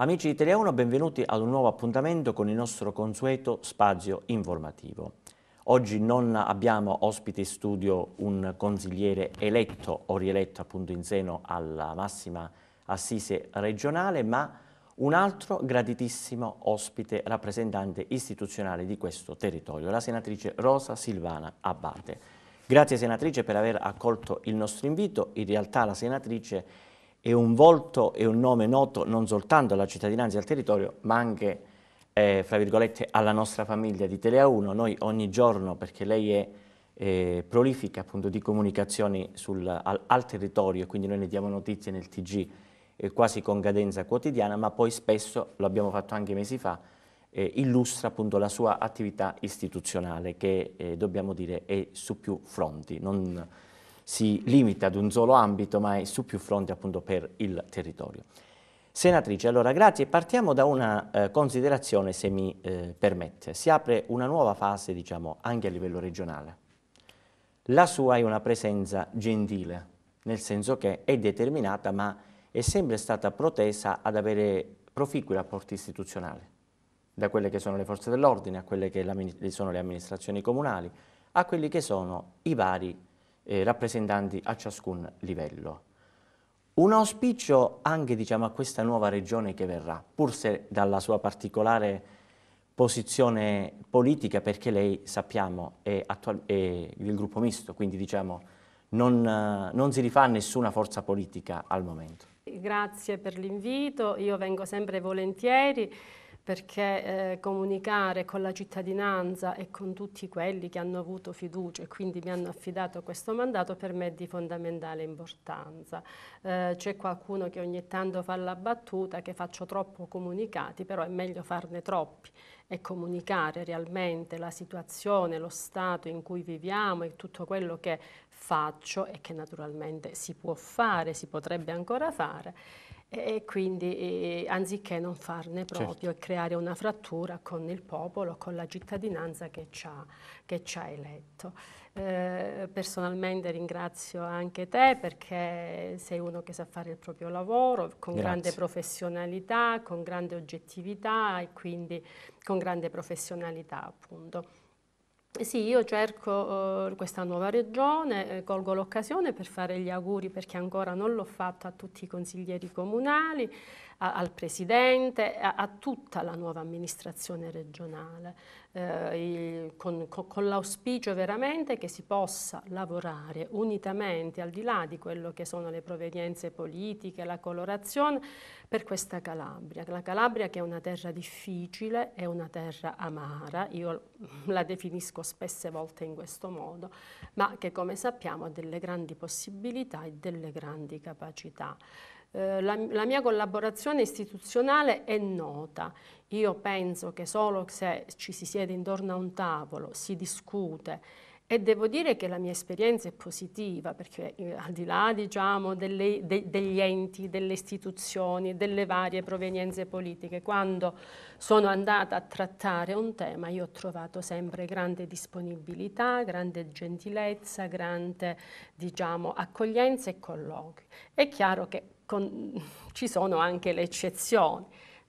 Amici di Tele 1, benvenuti ad un nuovo appuntamento con il nostro consueto spazio informativo. Oggi non abbiamo ospite in studio un consigliere eletto o rieletto appunto in seno alla massima assise regionale, ma un altro graditissimo ospite rappresentante istituzionale di questo territorio, la senatrice Rosa Silvana Abbate. Grazie senatrice per aver accolto il nostro invito, in realtà la senatrice è è un volto e un nome noto non soltanto alla cittadinanza e al territorio, ma anche, eh, fra virgolette, alla nostra famiglia di Telea 1. Noi ogni giorno, perché lei è eh, prolifica appunto di comunicazioni sul, al, al, territorio, quindi noi ne diamo notizie nel TG eh, quasi con cadenza quotidiana, ma poi spesso, lo abbiamo fatto anche mesi fa, eh, illustra appunto la sua attività istituzionale che eh, dobbiamo dire è su più fronti, non, si limita ad un solo ambito, ma è su più fronti appunto per il territorio. Senatrice, allora grazie, partiamo da una eh, considerazione se mi eh, permette. Si apre una nuova fase, diciamo, anche a livello regionale. La sua è una presenza gentile, nel senso che è determinata ma è sempre stata protesa ad avere proficui rapporti istituzionali, da quelle che sono le forze dell'ordine a quelle che sono le amministrazioni comunali, a quelli che sono i vari eh, rappresentanti a ciascun livello. Un auspicio anche diciamo, a questa nuova regione che verrà, pur se dalla sua particolare posizione politica, perché lei sappiamo è, è il gruppo misto, quindi diciamo, non, non si rifà nessuna forza politica al momento. Grazie per l'invito, io vengo sempre volentieri perché eh, comunicare con la cittadinanza e con tutti quelli che hanno avuto fiducia e quindi mi hanno affidato questo mandato per me è di fondamentale importanza. Eh, C'è qualcuno che ogni tanto fa la battuta che faccio troppo comunicati, però è meglio farne troppi e comunicare realmente la situazione, lo stato in cui viviamo e tutto quello che faccio e che naturalmente si può fare, si potrebbe ancora fare e quindi anziché non farne certo. proprio certo. e creare una frattura con il popolo, con la cittadinanza che ci ha, che ci ha eletto. Eh, personalmente ringrazio anche te perché sei uno che sa fare il proprio lavoro con Grazie. grande professionalità, con grande oggettività e quindi con grande professionalità appunto. Eh sì, io cerco eh, questa nuova regione, eh, colgo l'occasione per fare gli auguri perché ancora non l'ho fatto a tutti i consiglieri comunali, a, al Presidente, a, a, tutta la nuova amministrazione regionale, eh, il, con, con, con l'auspicio veramente che si possa lavorare unitamente al di là di quello che sono le provenienze politiche, la colorazione, per questa Calabria. La Calabria che è una terra difficile, è una terra amara, io la definisco spesse volte in questo modo, ma che come sappiamo ha delle grandi possibilità e delle grandi capacità. Eh, la, la mia collaborazione istituzionale è nota. Io penso che solo se ci si siede intorno a un tavolo, si discute e devo dire che la mia esperienza è positiva perché eh, al di là diciamo, delle, de, degli enti, delle istituzioni, delle varie provenienze politiche, quando sono andata a trattare un tema io ho trovato sempre grande disponibilità, grande gentilezza, grande diciamo, accoglienza e colloqui. È chiaro che con, ci sono anche le eccezioni,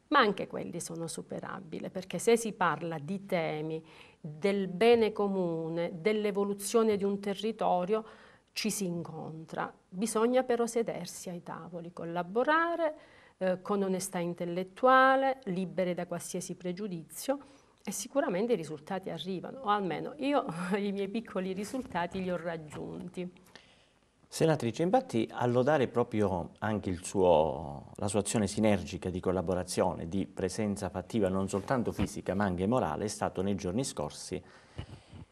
ma anche quelli sono superabili, perché se si parla di temi del bene comune, dell'evoluzione di un territorio, ci si incontra. Bisogna però sedersi ai tavoli, collaborare eh, con onestà intellettuale, libere da qualsiasi pregiudizio e sicuramente i risultati arrivano, o almeno io i miei piccoli risultati li ho raggiunti. Senatrice, infatti a lodare proprio anche suo, la sua azione sinergica di collaborazione, di presenza fattiva non soltanto fisica ma anche morale, è stato nei giorni scorsi,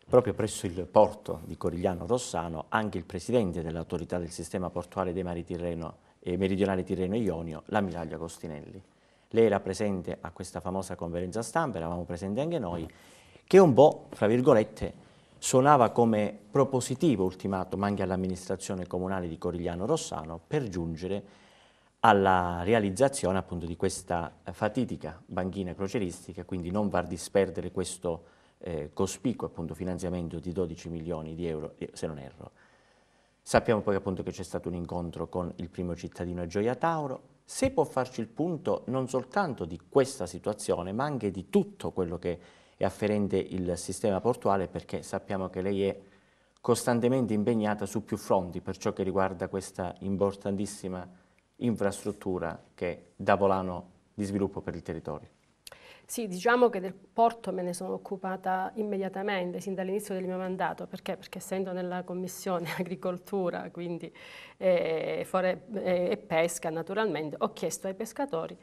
proprio presso il porto di Corigliano Rossano, anche il presidente dell'autorità del sistema portuale dei mari Tirreno e eh, meridionale Tirreno Ionio, l'ammiraglio Agostinelli. Lei era presente a questa famosa conferenza stampa, eravamo presenti anche noi, che un po', fra virgolette, suonava come propositivo ultimatum anche all'amministrazione comunale di Corigliano Rossano per giungere alla realizzazione appunto di questa fatidica banchina croceristica, quindi non far disperdere questo eh, cospicuo appunto finanziamento di 12 milioni di euro, eh, se non erro. Sappiamo poi appunto che c'è stato un incontro con il primo cittadino Gioia Tauro, se può farci il punto non soltanto di questa situazione, ma anche di tutto quello che e afferente il sistema portuale perché sappiamo che lei è costantemente impegnata su più fronti per ciò che riguarda questa importantissima infrastruttura che è da volano di sviluppo per il territorio. Sì, diciamo che del porto me ne sono occupata immediatamente, sin dall'inizio del mio mandato, perché? perché? essendo nella commissione agricoltura quindi, eh, fore, eh, e pesca naturalmente, ho chiesto ai pescatori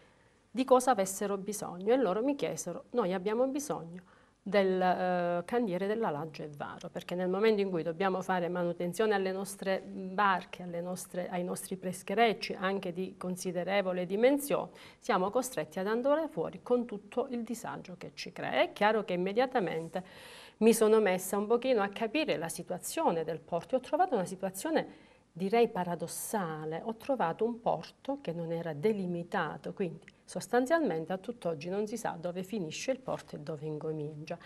di cosa avessero bisogno e loro mi chiesero, noi abbiamo bisogno del eh, candiere dell'alaggio e Varo, perché nel momento in cui dobbiamo fare manutenzione alle nostre barche, alle nostre, ai nostri pescherecci, anche di considerevole dimensione, siamo costretti ad andare fuori con tutto il disagio che ci crea. È chiaro che immediatamente mi sono messa un pochino a capire la situazione del porto e ho trovato una situazione direi paradossale, ho trovato un porto che non era delimitato, quindi sostanzialmente a tutt'oggi non si sa dove finisce il porto e dove incomincia.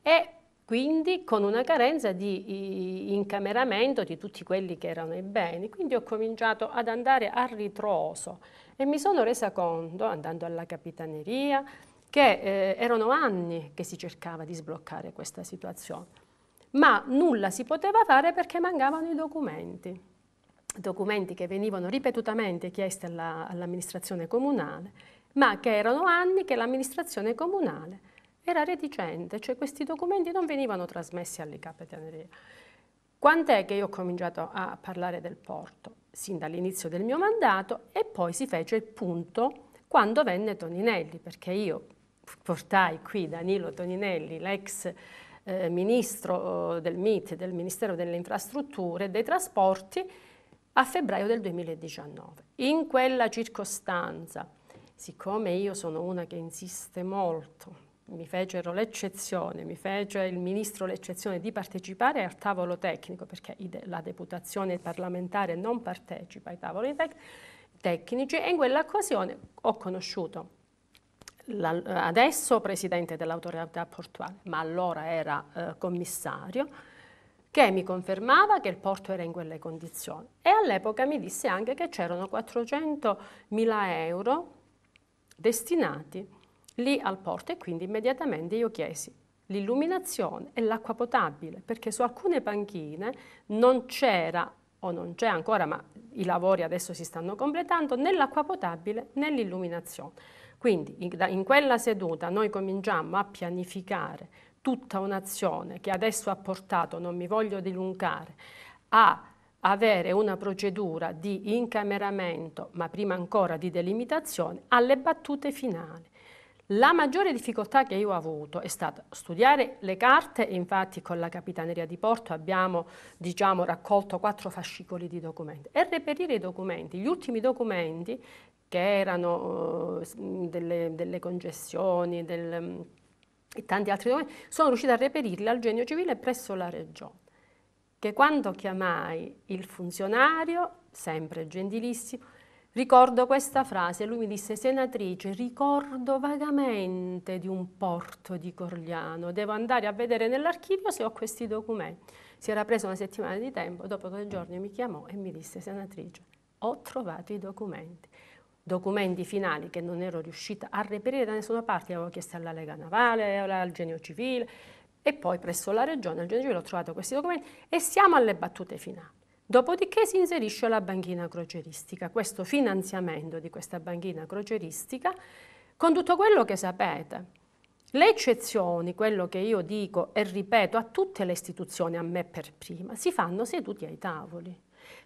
E quindi con una carenza di incameramento di tutti quelli che erano i beni. Quindi ho cominciato ad andare a ritroso e mi sono resa conto, andando alla capitaneria, che eh, erano anni che si cercava di sbloccare questa situazione, ma nulla si poteva fare perché mancavano i documenti documenti che venivano ripetutamente chiesti alla, all'amministrazione comunale, ma che erano anni che l'amministrazione comunale era reticente, cioè questi documenti non venivano trasmessi alle capitanerie. Quant'è che io ho cominciato a parlare del porto? Sin dall'inizio del mio mandato e poi si fece il punto quando venne Toninelli, perché io portai qui Danilo Toninelli, l'ex eh, ministro eh, del MIT, del Ministero delle Infrastrutture e dei Trasporti, a febbraio del 2019. In quella circostanza, siccome io sono una che insiste molto, mi fecero l'eccezione, mi fece il ministro l'eccezione di partecipare al tavolo tecnico, perché la deputazione parlamentare non partecipa ai tavoli tec tecnici, e in quell'occasione ho conosciuto adesso presidente dell'autorità portuale, ma allora era eh, commissario, che mi confermava che il porto era in quelle condizioni. E all'epoca mi disse anche che c'erano 400.000 euro destinati lì al porto e quindi immediatamente io chiesi l'illuminazione e l'acqua potabile perché su alcune panchine non c'era o non c'è ancora ma i lavori adesso si stanno completando né l'acqua potabile né l'illuminazione. Quindi in, quella seduta noi cominciamo a pianificare tutta un'azione che adesso ha portato, non mi voglio dilungare, a avere una procedura di incameramento, ma prima ancora di delimitazione, alle battute finali. La maggiore difficoltà che io ho avuto è stata studiare le carte, infatti con la Capitaneria di Porto abbiamo diciamo, raccolto quattro fascicoli di documenti, e reperire i documenti, gli ultimi documenti che erano uh, delle, delle, concessioni, del, e tanti altri documenti, sono riuscita a reperirli al genio civile presso la regione, che quando chiamai il funzionario, sempre gentilissimo, ricordo questa frase, lui mi disse, senatrice, ricordo vagamente di un porto di Corliano, devo andare a vedere nell'archivio se ho questi documenti. Si era preso una settimana di tempo, dopo due giorni mi chiamò e mi disse, senatrice, ho trovato i documenti documenti finali che non ero riuscita a reperire da nessuna parte, avevo chiesto alla Lega Navale, al Genio Civile e poi presso la Regione, al Genio Civile ho trovato questi documenti e siamo alle battute finali. Dopodiché si inserisce la banchina croceristica, questo finanziamento di questa banchina croceristica con tutto quello che sapete. Le eccezioni, quello che io dico e ripeto a tutte le istituzioni, a me per prima, si fanno seduti ai tavoli.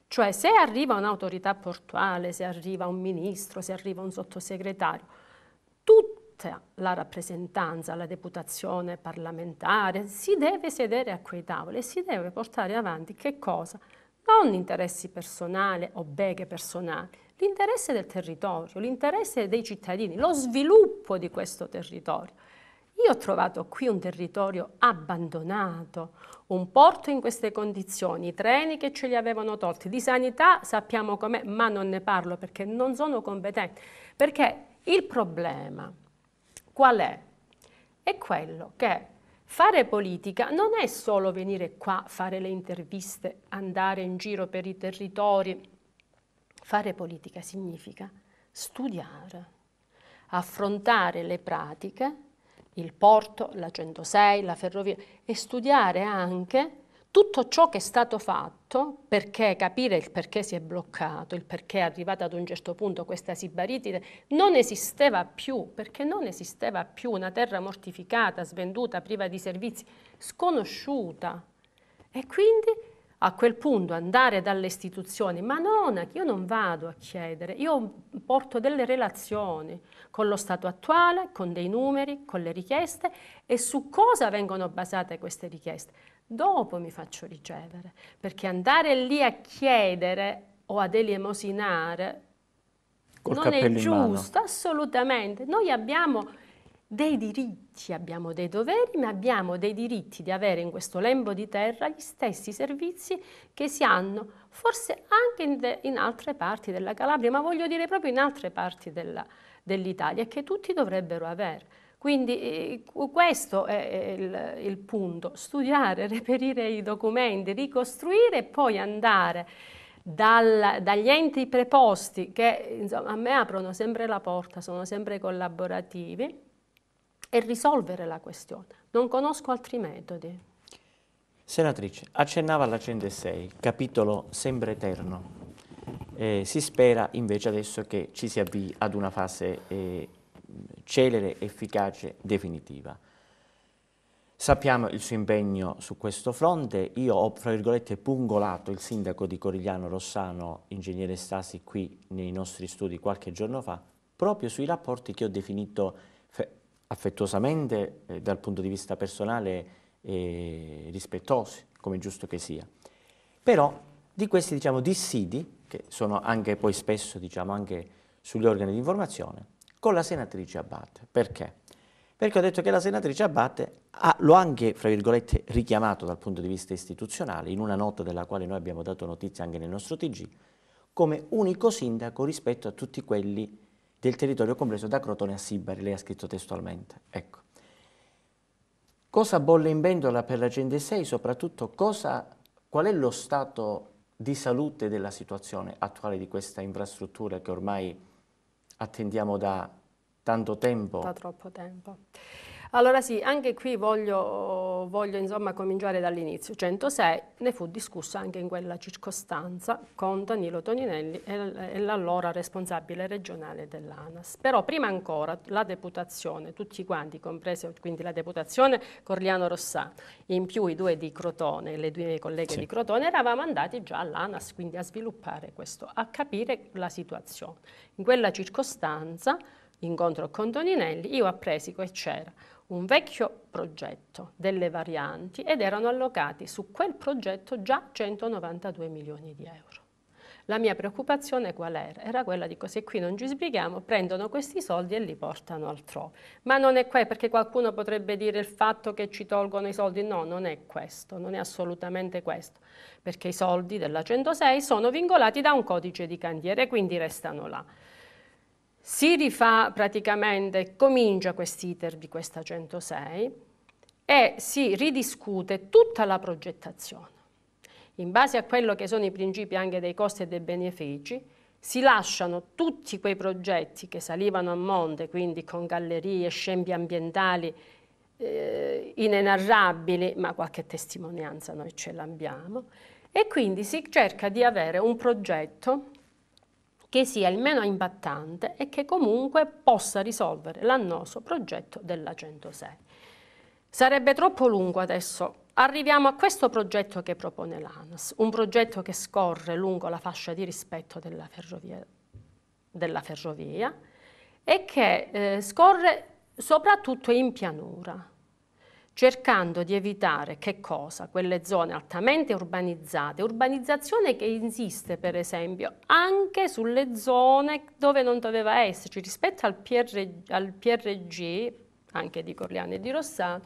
Cioè se arriva un'autorità portuale, se arriva un ministro, se arriva un sottosegretario, tutta la rappresentanza, la deputazione parlamentare si deve sedere a quei tavoli e si deve portare avanti che cosa? Non interessi personali o beghe personali, l'interesse del territorio, l'interesse dei cittadini, lo sviluppo di questo territorio. Io ho trovato qui un territorio abbandonato, un porto in queste condizioni, i treni che ce li avevano tolti, di sanità sappiamo com'è, ma non ne parlo perché non sono competente. Perché il problema qual è? È quello che fare politica non è solo venire qua, fare le interviste, andare in giro per i territori. Fare politica significa studiare, affrontare le pratiche il porto, la 106, la ferrovia e studiare anche tutto ciò che è stato fatto perché capire il perché si è bloccato, il perché è arrivata ad un certo punto questa sibaritide, non esisteva più, perché non esisteva più una terra mortificata, svenduta, priva di servizi, sconosciuta. E quindi a quel punto andare dalle istituzioni, ma non, io non vado a chiedere, io porto delle relazioni con lo stato attuale, con dei numeri, con le richieste e su cosa vengono basate queste richieste. Dopo mi faccio ricevere, perché andare lì a chiedere o ad elemosinare Col non è giusto, assolutamente. Noi abbiamo dei diritti, abbiamo dei doveri, ma abbiamo dei diritti di avere in questo lembo di terra gli stessi servizi che si hanno forse anche in, in altre parti della Calabria, ma voglio dire proprio in altre parti dell'Italia, che tutti dovrebbero avere. Quindi eh, questo è il, il, punto, studiare, reperire i documenti, ricostruire e poi andare dal, dagli enti preposti che insomma, a me aprono sempre la porta, sono sempre collaborativi, e risolvere la questione. Non conosco altri metodi. Senatrice, accennava alla 106, capitolo sembra eterno. Eh, si spera invece adesso che ci si avvii ad una fase eh, celere, efficace, definitiva. Sappiamo il suo impegno su questo fronte, io ho fra virgolette pungolato il sindaco di Corigliano Rossano, ingegnere Stasi, qui nei nostri studi qualche giorno fa, proprio sui rapporti che ho definito affettuosamente eh, dal punto di vista personale eh, rispettosi, come giusto che sia. Però di questi diciamo, dissidi, che sono anche poi spesso diciamo, anche sugli organi di informazione, con la senatrice Abbate. Perché? Perché ho detto che la senatrice Abbate ha, l'ho anche, fra virgolette, richiamato dal punto di vista istituzionale, in una nota della quale noi abbiamo dato notizia anche nel nostro TG, come unico sindaco rispetto a tutti quelli che del territorio compreso da Crotone a Sibari, lei ha scritto testualmente. Ecco. Cosa bolle in vendola per l'Agenda 6? Soprattutto cosa, qual è lo stato di salute della situazione attuale di questa infrastruttura che ormai attendiamo da tanto tempo? Da troppo tempo. Allora sì, anche qui voglio, voglio insomma cominciare dall'inizio. 106 ne fu discussa anche in quella circostanza con Danilo Toninelli e l'allora responsabile regionale dell'ANAS. Però prima ancora la deputazione, tutti quanti, comprese quindi la deputazione Corliano Rossà, in più i due di Crotone, le due mie colleghe sì. di Crotone, eravamo andati già all'ANAS quindi a sviluppare questo, a capire la situazione. In quella circostanza, incontro con Toninelli, io appresi che c'era un vecchio progetto, delle varianti ed erano allocati su quel progetto già 192 milioni di euro. La mia preoccupazione qual era? Era quella di se qui non ci sbrighiamo, prendono questi soldi e li portano altrove. Ma non è questo, perché qualcuno potrebbe dire il fatto che ci tolgono i soldi. No, non è questo, non è assolutamente questo, perché i soldi della 106 sono vincolati da un codice di cantiere, quindi restano là si rifà praticamente, comincia quest'iter di questa 106 e si ridiscute tutta la progettazione. In base a quello che sono i principi anche dei costi e dei benefici, si lasciano tutti quei progetti che salivano a monte, quindi con gallerie, scempi ambientali eh, inenarrabili, ma qualche testimonianza noi ce l'abbiamo, e quindi si cerca di avere un progetto che sia il meno impattante e che comunque possa risolvere l'annoso progetto della 106. Sarebbe troppo lungo adesso Arriviamo a questo progetto che propone l'ANAS, un progetto che scorre lungo la fascia di rispetto della ferrovia, della ferrovia e che eh, scorre soprattutto in pianura cercando di evitare che cosa? Quelle zone altamente urbanizzate, urbanizzazione che insiste per esempio anche sulle zone dove non doveva esserci rispetto al, PR, al PRG, anche di Corleano e di Rossano,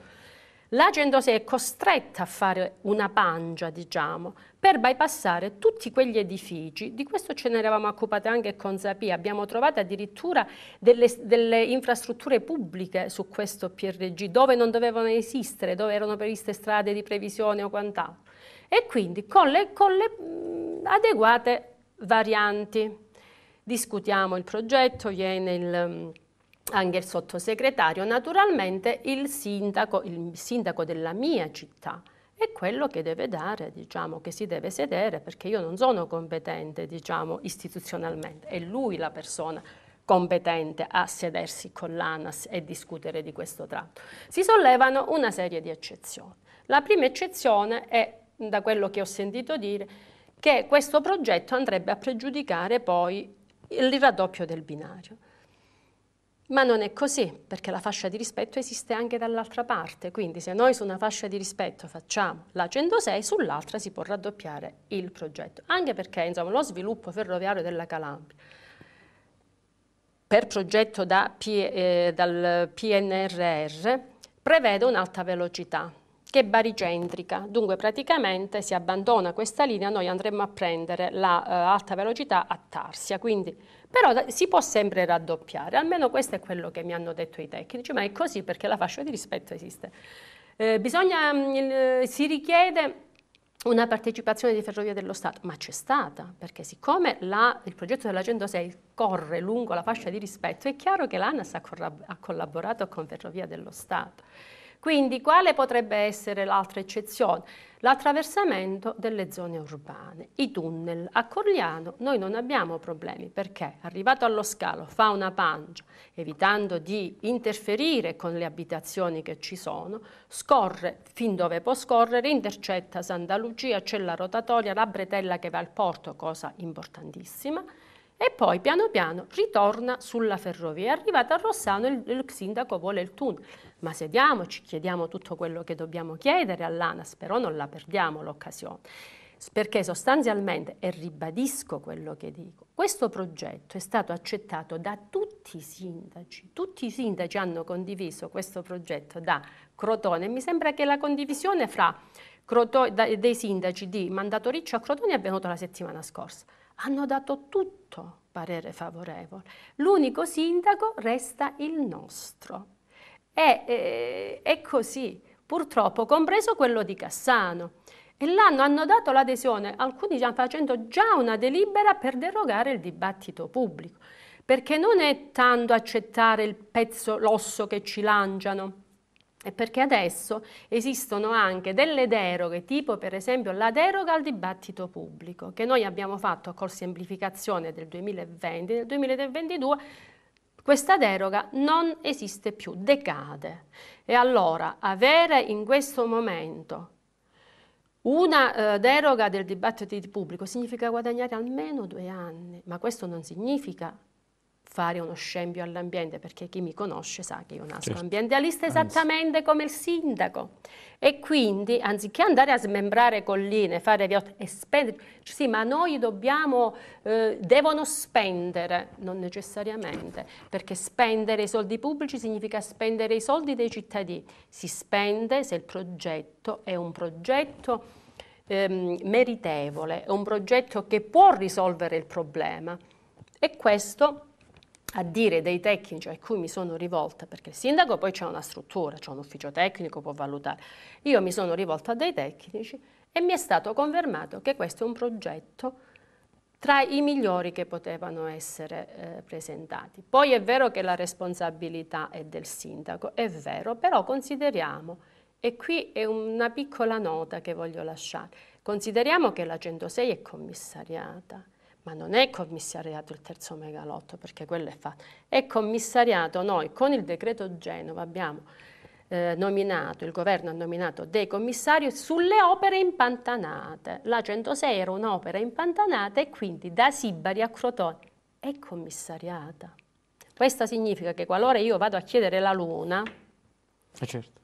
la Gendosi è costretta a fare una pangia, diciamo, per bypassare tutti quegli edifici. Di questo ce ne eravamo occupati anche con Zapia, abbiamo trovato addirittura delle, delle, infrastrutture pubbliche su questo PRG, dove non dovevano esistere, dove erano previste strade di previsione o quant'altro. E quindi con le, con le adeguate varianti. Discutiamo il progetto, viene il anche il sottosegretario, naturalmente il sindaco, il sindaco della mia città è quello che deve dare, diciamo, che si deve sedere perché io non sono competente, diciamo, istituzionalmente, è lui la persona competente a sedersi con l'ANAS e discutere di questo tratto. Si sollevano una serie di eccezioni. La prima eccezione è, da quello che ho sentito dire, che questo progetto andrebbe a pregiudicare poi il raddoppio del binario ma non è così, perché la fascia di rispetto esiste anche dall'altra parte, quindi se noi su una fascia di rispetto facciamo la 106, sull'altra si può raddoppiare il progetto, anche perché insomma, lo sviluppo ferroviario della Calabria per progetto da, eh, dal PNRR prevede un'alta velocità, che è baricentrica, dunque praticamente si abbandona questa linea, noi andremo a prendere la uh, velocità a Tarsia, quindi però si può sempre raddoppiare, almeno questo è quello che mi hanno detto i tecnici, ma è così perché la fascia di rispetto esiste. Eh, bisogna, mh, mm, eh, si richiede una partecipazione di Ferrovie dello Stato, ma c'è stata, perché siccome la, il progetto della 106 corre lungo la fascia di rispetto, è chiaro che l'ANAS ha, ha collaborato con Ferrovia dello Stato. Quindi quale potrebbe essere l'altra eccezione? L'attraversamento delle zone urbane, i tunnel. A Corliano noi non abbiamo problemi perché arrivato allo scalo fa una pancia, evitando di interferire con le abitazioni che ci sono, scorre fin dove può scorrere, intercetta Santa Lucia, c'è la rotatoria, la bretella che va al porto, cosa importantissima, e poi piano piano ritorna sulla ferrovia. È arrivato a Rossano il, il sindaco vuole il tunnel, ma sediamoci, chiediamo tutto quello che dobbiamo chiedere all'ANAS, però non la perdiamo l'occasione. Perché sostanzialmente, e ribadisco quello che dico, questo progetto è stato accettato da tutti i sindaci, tutti i sindaci hanno condiviso questo progetto da Crotone, mi sembra che la condivisione fra Crotone, dei sindaci di Mandatoriccio a Crotone è avvenuta la settimana scorsa hanno dato tutto parere favorevole. L'unico sindaco resta il nostro. E, eh, è così, purtroppo, compreso quello di Cassano. E l'anno hanno dato l'adesione, alcuni stanno facendo già una delibera per derogare il dibattito pubblico perché non è tanto accettare il pezzo, l'osso che ci lanciano, perché adesso esistono anche delle deroghe, tipo per esempio la deroga al dibattito pubblico, che noi abbiamo fatto con semplificazione del 2020, nel 2022 questa deroga non esiste più, decade. E allora avere in questo momento una eh, deroga del dibattito pubblico significa guadagnare almeno due anni, ma questo non significa fare uno scempio all'ambiente, perché chi mi conosce sa che io nasco certo. ambientalista esattamente Anzi. come il sindaco. E quindi, anziché andare a smembrare colline, fare viotte e spendere, sì, ma noi dobbiamo, eh, devono spendere, non necessariamente, perché spendere i soldi pubblici significa spendere i soldi dei cittadini. Si spende se il progetto è un progetto ehm, meritevole, è un progetto che può risolvere il problema. E questo a dire dei tecnici a cui mi sono rivolta, perché il sindaco poi c'è una struttura, c'è un ufficio tecnico, può valutare. Io mi sono rivolta a dei tecnici e mi è stato confermato che questo è un progetto tra i migliori che potevano essere eh, presentati. Poi è vero che la responsabilità è del sindaco, è vero, però consideriamo, e qui è una piccola nota che voglio lasciare, consideriamo che la 106 è commissariata, ma non è commissariato il terzo megalotto perché quello è fatto. È commissariato noi con il decreto Genova abbiamo eh, nominato, il governo ha nominato dei commissari sulle opere impantanate. La 106 era un'opera impantanata e quindi da Sibari a Crotone è commissariata. Questo significa che qualora io vado a chiedere la luna, eh certo.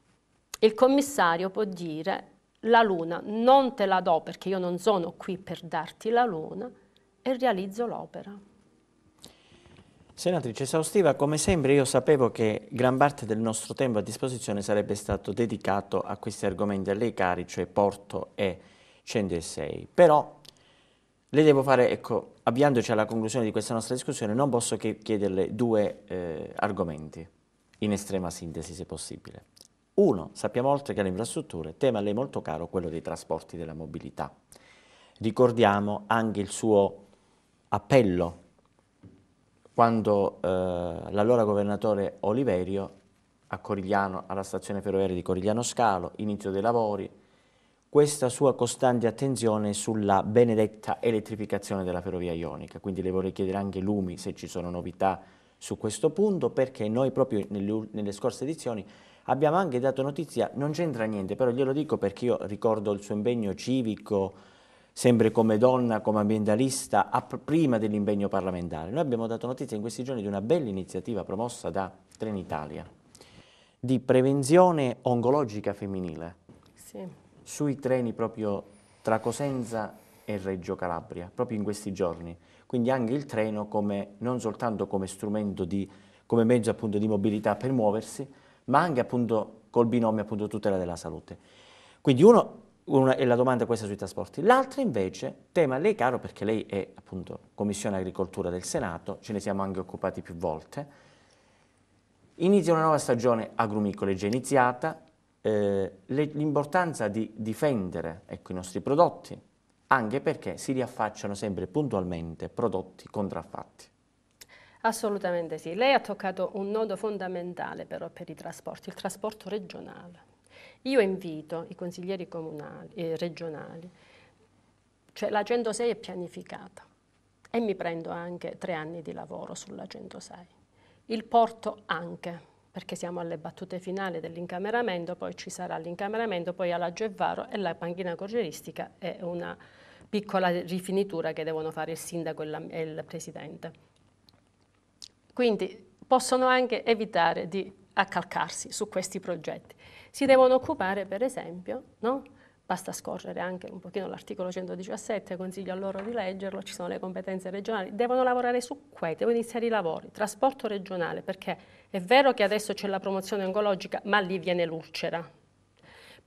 il commissario può dire la luna non te la do perché io non sono qui per darti la luna, e realizzo l'opera. Senatrice esaustiva, come sempre io sapevo che gran parte del nostro tempo a disposizione sarebbe stato dedicato a questi argomenti a lei cari, cioè Porto e 106, però le devo fare, ecco, avviandoci alla conclusione di questa nostra discussione, non posso che chiederle due eh, argomenti, in estrema sintesi se possibile. Uno, sappiamo oltre che alle infrastrutture, tema a lei molto caro, quello dei trasporti e della mobilità. Ricordiamo anche il suo appello quando eh, l'allora governatore Oliverio a Corigliano, alla stazione ferroviaria di Corigliano Scalo, inizio dei lavori, questa sua costante attenzione sulla benedetta elettrificazione della ferrovia ionica. Quindi le vorrei chiedere anche Lumi se ci sono novità su questo punto, perché noi proprio nelle, nelle scorse edizioni abbiamo anche dato notizia, non c'entra niente, però glielo dico perché io ricordo il suo impegno civico, sempre come donna, come ambientalista, prima dell'impegno parlamentare. Noi abbiamo dato notizia in questi giorni di una bella iniziativa promossa da Trenitalia di prevenzione oncologica femminile sì. sui treni proprio tra Cosenza e Reggio Calabria, proprio in questi giorni. Quindi anche il treno come, non soltanto come strumento, di, come mezzo appunto di mobilità per muoversi, ma anche appunto col binomio appunto tutela della salute. Quindi uno una è la domanda questa sui trasporti. L'altra invece, tema a lei caro perché lei è appunto Commissione Agricoltura del Senato, ce ne siamo anche occupati più volte, Inizia una nuova stagione agrumicola, è già iniziata, eh, l'importanza di difendere ecco, i nostri prodotti, anche perché si riaffacciano sempre puntualmente prodotti contraffatti. Assolutamente sì, lei ha toccato un nodo fondamentale però per i trasporti, il trasporto regionale. Io invito i consiglieri comunali e regionali, cioè la 106 è pianificata e mi prendo anche tre anni di lavoro sulla 106. Il porto anche perché siamo alle battute finali dell'incameramento, poi ci sarà l'incameramento, poi alla Gevvaro e la panchina corgeristica è una piccola rifinitura che devono fare il sindaco e il presidente. Quindi possono anche evitare di accalcarsi su questi progetti si devono occupare per esempio, no? basta scorrere anche un pochino l'articolo 117, consiglio a loro di leggerlo, ci sono le competenze regionali, devono lavorare su quei, devono iniziare i lavori, trasporto regionale, perché è vero che adesso c'è la promozione oncologica, ma lì viene l'ulcera,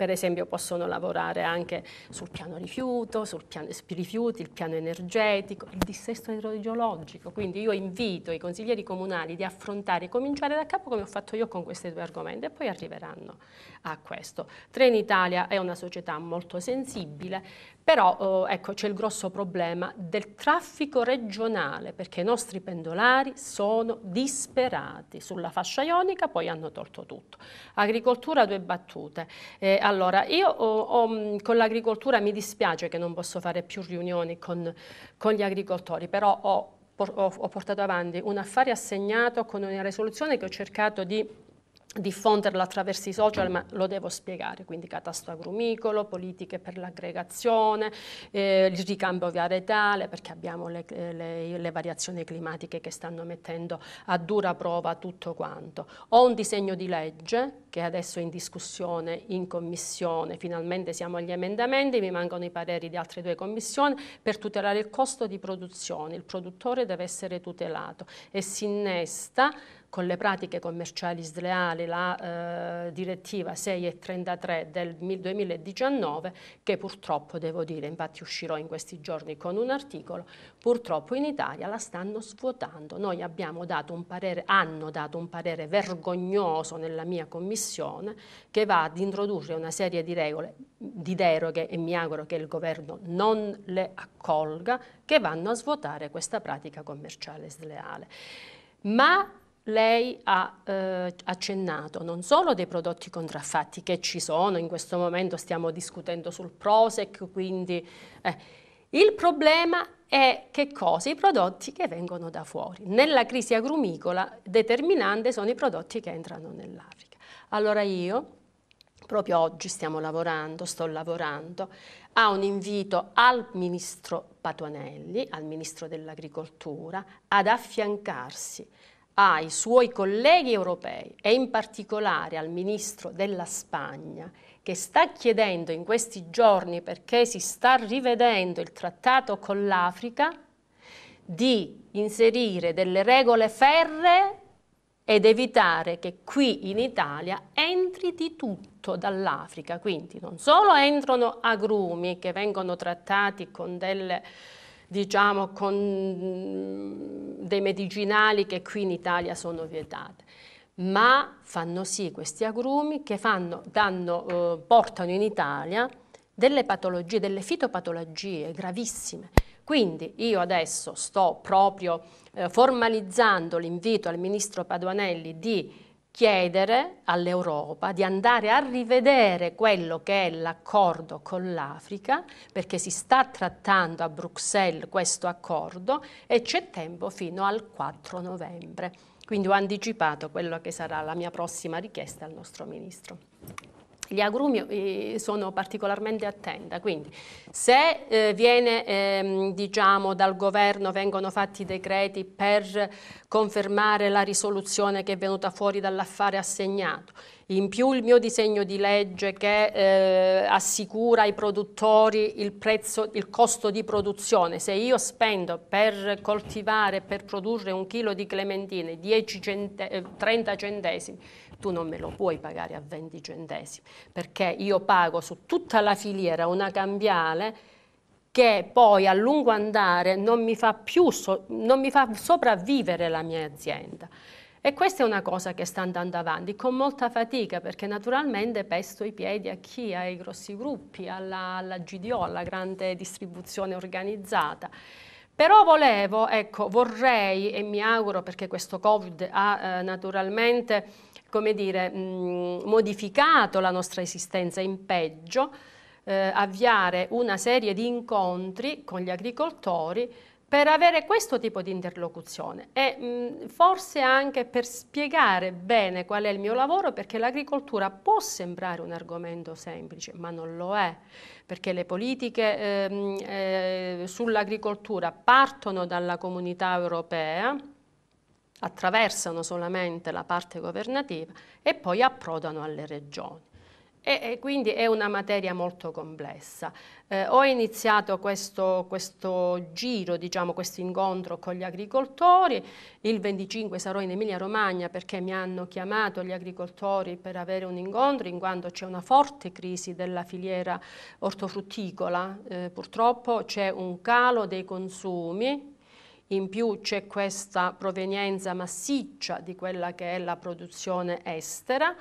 per esempio possono lavorare anche sul piano rifiuto, sul piano rifiuti, il piano energetico, il dissesto idrogeologico. Quindi io invito i consiglieri comunali di affrontare cominciare da capo come ho fatto io con questi due argomenti e poi arriveranno a questo. Trenitalia è una società molto sensibile però eh, ecco, c'è il grosso problema del traffico regionale, perché i nostri pendolari sono disperati sulla fascia ionica, poi hanno tolto tutto. Agricoltura, due battute. Eh, allora, io oh, oh, con l'agricoltura mi dispiace che non posso fare più riunioni con, con gli agricoltori, però ho, ho portato avanti un affare assegnato con una risoluzione che ho cercato di diffonderlo attraverso i social, ma lo devo spiegare, quindi catasto agrumicolo, politiche per l'aggregazione, eh, il ricambio varietale, perché abbiamo le, eh, le, le, variazioni climatiche che stanno mettendo a dura prova tutto quanto. Ho un disegno di legge che adesso è in discussione in commissione, finalmente siamo agli emendamenti, mi mancano i pareri di altre due commissioni, per tutelare il costo di produzione, il produttore deve essere tutelato e si innesta con le pratiche commerciali sleali, la eh, direttiva 33 del 2019 che purtroppo devo dire, infatti uscirò in questi giorni con un articolo, purtroppo in Italia la stanno svuotando. Noi abbiamo dato un parere, hanno dato un parere vergognoso nella mia commissione che va ad introdurre una serie di regole di deroghe e mi auguro che il governo non le accolga che vanno a svuotare questa pratica commerciale sleale. Ma lei ha eh, accennato non solo dei prodotti contraffatti che ci sono, in questo momento stiamo discutendo sul Prosec, quindi eh, il problema è che cosa? I prodotti che vengono da fuori. Nella crisi agrumicola determinante sono i prodotti che entrano nell'Africa. Allora io proprio oggi stiamo lavorando, sto lavorando, a un invito al ministro Patuanelli, al ministro dell'agricoltura, ad affiancarsi ai suoi colleghi europei e in particolare al ministro della Spagna che sta chiedendo in questi giorni perché si sta rivedendo il trattato con l'Africa di inserire delle regole ferree ed evitare che qui in Italia entri di tutto dall'Africa, quindi non solo entrano agrumi che vengono trattati con delle diciamo, con mm, dei medicinali che qui in Italia sono vietati ma fanno sì questi agrumi che fanno, danno, eh, portano in Italia delle patologie, delle fitopatologie gravissime. Quindi io adesso sto proprio eh, formalizzando l'invito al Ministro Paduanelli di chiedere all'Europa di andare a rivedere quello che è l'accordo con l'Africa, perché si sta trattando a Bruxelles questo accordo e c'è tempo fino al 4 novembre. Quindi ho anticipato quello che sarà la mia prossima richiesta al nostro Ministro gli agrumi eh, sono particolarmente attenta, quindi se eh, viene ehm, diciamo, dal governo vengono fatti decreti per confermare la risoluzione che è venuta fuori dall'affare assegnato in più il mio disegno di legge che eh, assicura ai produttori il, prezzo, il costo di produzione, se io spendo per coltivare, per produrre un chilo di clementine 10 30 eh, centesimi, tu non me lo puoi pagare a 20 centesimi, perché io pago su tutta la filiera una cambiale che poi a lungo andare non mi fa più so non mi fa sopravvivere la mia azienda. E questa è una cosa che sta andando avanti con molta fatica perché naturalmente pesto i piedi a chi? Ai grossi gruppi, alla, alla GDO, alla grande distribuzione organizzata. Però volevo, ecco, vorrei e mi auguro perché questo Covid ha eh, naturalmente, come dire, mh, modificato la nostra esistenza in peggio, eh, avviare una serie di incontri con gli agricoltori per avere questo tipo di interlocuzione e mh, mm, forse anche per spiegare bene qual è il mio lavoro perché l'agricoltura può sembrare un argomento semplice ma non lo è perché le politiche eh, eh, sull'agricoltura partono dalla comunità europea attraversano solamente la parte governativa e poi approdano alle regioni. E, e, quindi è una materia molto complessa. Eh, ho iniziato questo, questo giro, diciamo, questo incontro con gli agricoltori, il 25 sarò in Emilia Romagna perché mi hanno chiamato gli agricoltori per avere un incontro in quanto c'è una forte crisi della filiera ortofrutticola, eh, purtroppo c'è un calo dei consumi in più c'è questa provenienza massiccia di quella che è la produzione estera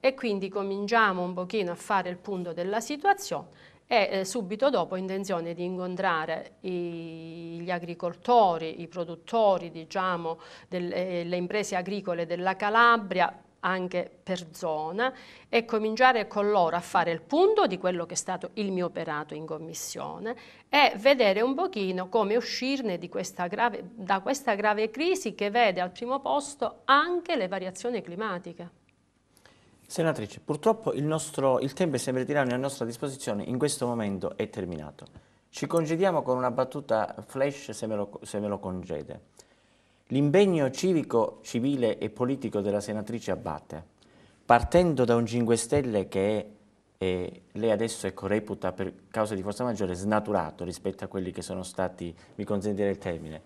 e quindi cominciamo un pochino a fare il punto della situazione e eh, subito dopo ho intenzione di incontrare i, gli agricoltori, i produttori, diciamo, delle, eh, le imprese agricole della Calabria anche per zona e cominciare con loro a fare il punto di quello che è stato il mio operato in commissione e vedere un pochino come uscirne questa grave, da questa grave crisi che vede al primo posto anche le variazioni climatiche. Senatrice, purtroppo il, nostro, il tempo è sempre tiranno a nostra disposizione, in questo momento è terminato. Ci congediamo con una battuta flash se me lo, se me lo congede. L'impegno civico, civile e politico della senatrice Abbate, partendo da un 5 Stelle che è, eh, lei adesso ecco, reputa per causa di forza maggiore snaturato rispetto a quelli che sono stati, mi consentirei il termine,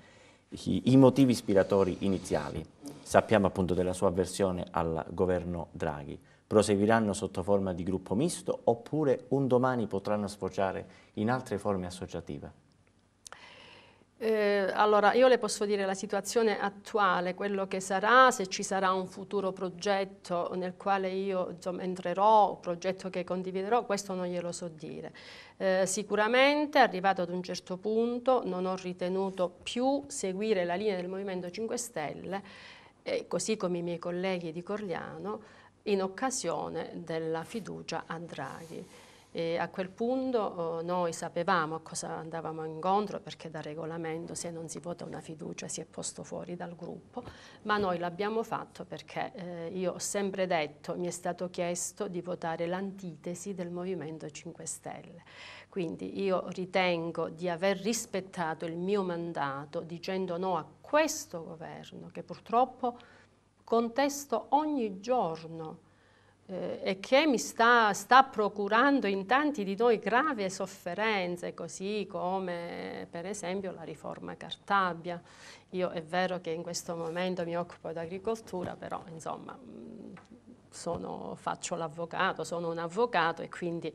i, i motivi ispiratori iniziali. Sappiamo appunto della sua avversione al governo Draghi proseguiranno sotto forma di gruppo misto oppure un domani potranno sfociare in altre forme associative? Eh, allora, io le posso dire la situazione attuale, quello che sarà, se ci sarà un futuro progetto nel quale io insomma, entrerò, un progetto che condividerò, questo non glielo so dire. Eh, sicuramente, arrivato ad un certo punto, non ho ritenuto più seguire la linea del Movimento 5 Stelle, eh, così come i miei colleghi di Corliano, in occasione della fiducia a Draghi. E a quel punto eh, noi sapevamo a cosa andavamo incontro perché da regolamento se non si vota una fiducia si è posto fuori dal gruppo, ma noi l'abbiamo fatto perché eh, io ho sempre detto, mi è stato chiesto di votare l'antitesi del Movimento 5 Stelle. Quindi io ritengo di aver rispettato il mio mandato dicendo no a questo governo che purtroppo contesto ogni giorno eh, e che mi sta, sta, procurando in tanti di noi gravi sofferenze, così come per esempio la riforma Cartabia. Io è vero che in questo momento mi occupo di agricoltura, però insomma sono, faccio l'avvocato, sono un avvocato e quindi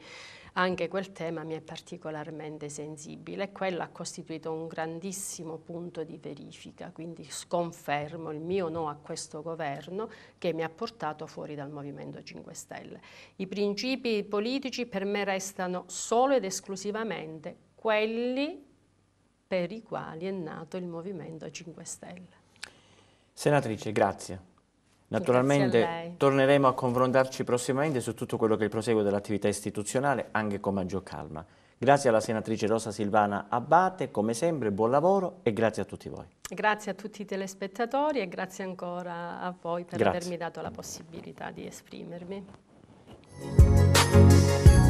anche quel tema mi è particolarmente sensibile e quello ha costituito un grandissimo punto di verifica, quindi sconfermo il mio no a questo governo che mi ha portato fuori dal Movimento 5 Stelle. I principi politici per me restano solo ed esclusivamente quelli per i quali è nato il Movimento 5 Stelle. Senatrice, grazie. Naturalmente torneremo a confrontarci prossimamente su tutto quello che è il proseguo dell'attività istituzionale, anche con maggior calma. Grazie alla senatrice Rosa Silvana Abbate, come sempre buon lavoro e grazie a tutti voi. Grazie a tutti i telespettatori e grazie ancora a voi per grazie. avermi dato la possibilità di esprimermi.